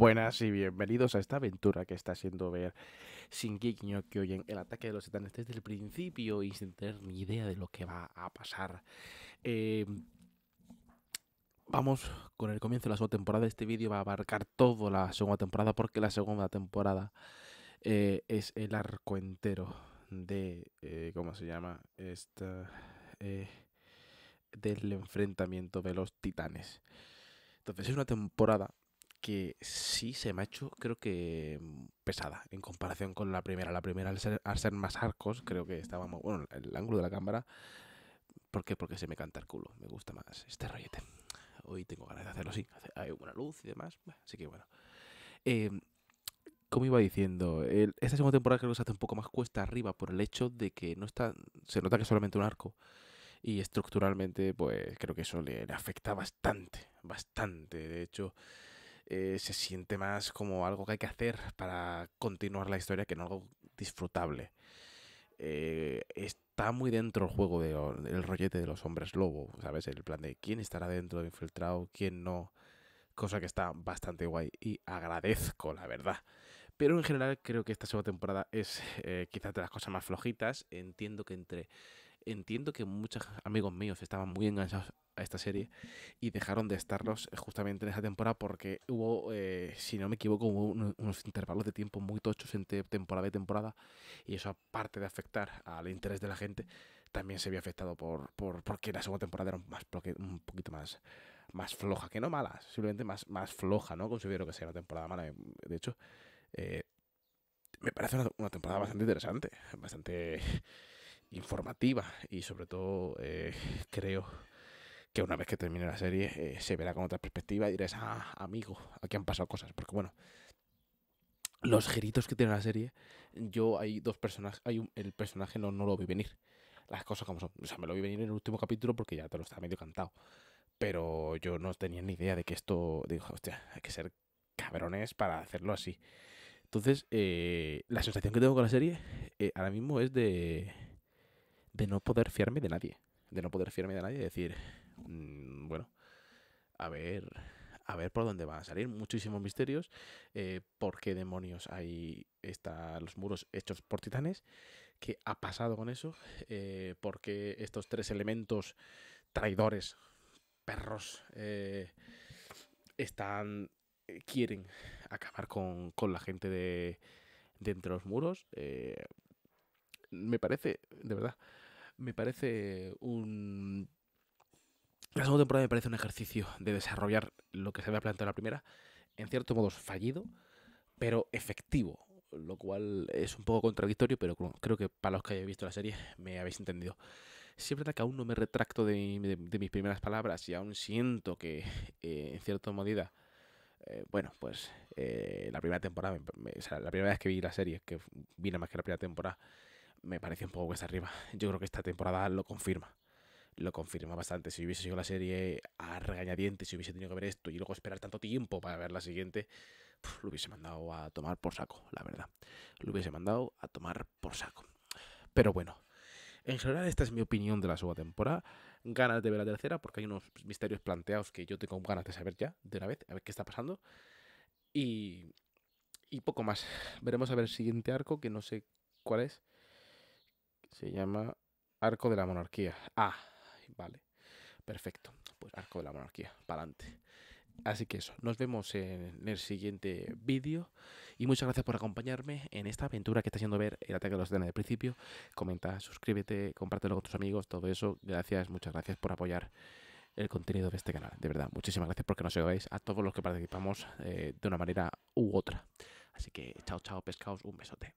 buenas y bienvenidos a esta aventura que está siendo ver que que oyen el ataque de los titanes desde el principio y sin tener ni idea de lo que va a pasar. Eh, vamos con el comienzo de la segunda temporada. Este vídeo va a abarcar toda la segunda temporada porque la segunda temporada eh, es el arco entero de... Eh, ¿Cómo se llama? Esta, del enfrentamiento de los titanes. Entonces es una temporada que sí se me ha hecho, creo que mm, pesada en comparación con la primera. La primera, al ser, más arcos, creo que estaba muy Bueno, el ángulo de la cámara. ¿Por qué? Porque se me canta el culo. Me gusta más este rollete. Hoy tengo ganas de hacerlo así. Hay buena luz y demás. Así que bueno. Em, como iba diciendo, el, esta segunda temporada creo que se hace un poco más cuesta arriba por el hecho de que no está. Se nota que es solamente un arco y estructuralmente pues creo que eso le, afecta bastante, bastante. De hecho, eh, se siente más como algo que hay que hacer para continuar la historia que no algo disfrutable. Eh, está muy dentro el juego de el rollete de los hombres lobo, ¿sabes? El plan de quién estará dentro, infiltrado, quién no. Cosa que está bastante guay y agradezco, la verdad. Pero en general creo que esta segunda temporada es eh, quizás de las cosas más flojitas. Entiendo que entre Entiendo que muchos amigos míos estaban muy enganchados a esta serie y dejaron de estarlos eh, justamente en esa temporada porque hubo, eh, si no me equivoco, hubo unos, intervalos de tiempo muy tochos entre temporada y temporada y eso aparte de afectar al interés de la gente, también se había afectado por, por porque la segunda temporada era más, un poquito más, más floja, que no mala, simplemente más, más floja, ¿no? Considero que sea una temporada mala, eh, de hecho. me parece una temporada bastante interesante, bastante informativa y sobre todo eh, creo que una vez que termine la serie eh, se verá con otra perspectiva y dirás, ah, amigo, aquí han pasado cosas, porque bueno, los jeritos que tiene la serie, yo hay dos personajes, hay un, el personaje no, no lo vi venir, las cosas como son, o sea, me lo vi venir en el último capítulo porque ya te lo estaba medio cantado, pero yo no tenía ni idea de que esto, digo, hostia, hay que ser cabrones para hacerlo así. Entonces, eh, la sensación que tengo con la serie ahora mismo es de de no poder fiarme de nadie. De no poder fiarme de nadie decir, mm, bueno, a ver, a ver por dónde van a salir muchísimos misterios. Eh, ¿Por qué demonios hay está, los muros hechos por titanes? ¿Qué ha pasado con eso? Eh, ¿Por qué estos tres elementos traidores, perros, eh, están quieren acabar con, con, la gente de, de entre los muros? me parece, de verdad, me parece un... La segunda temporada me parece un ejercicio de desarrollar lo que se había planteado en la primera, en cierto modo fallido, pero efectivo, lo cual es un poco contradictorio, pero creo que para los que hayáis visto la serie me habéis entendido. Siempre es que aún no me retracto de, mis primeras palabras y aún siento que, eh, en cierta medida, eh, bueno, pues eh, la primera temporada, o sea, la primera vez que vi la serie, que vino más que la primera temporada, me parece un poco está arriba. Yo creo que esta temporada lo confirma. Lo confirma bastante. Si hubiese sido la serie a regañadientes, si hubiese tenido que ver esto y luego esperar tanto tiempo para ver la siguiente, lo hubiese mandado a tomar por saco, la verdad. Lo hubiese mandado a tomar por saco. Pero bueno, en general, esta es mi opinión de la segunda temporada. Ganas de ver la tercera, porque hay unos misterios planteados que yo tengo ganas de saber ya, de una vez, a ver qué está pasando. y poco más. Veremos a ver el siguiente arco, que no sé cuál es. Se llama Arco de la Monarquía. Ah, vale. Perfecto. Pues Arco de la Monarquía. Para adelante. Así que eso, nos vemos en el siguiente vídeo y muchas gracias por acompañarme en esta aventura que está siendo ver el ataque de los Dna de principio. Comenta, suscríbete, compártelo con tus amigos, todo eso. Gracias, muchas gracias por apoyar el contenido de este canal. De verdad, muchísimas gracias porque nos ayudáis a todos los que participamos eh, de una manera u otra. Así que chao, chao, pescados un besote.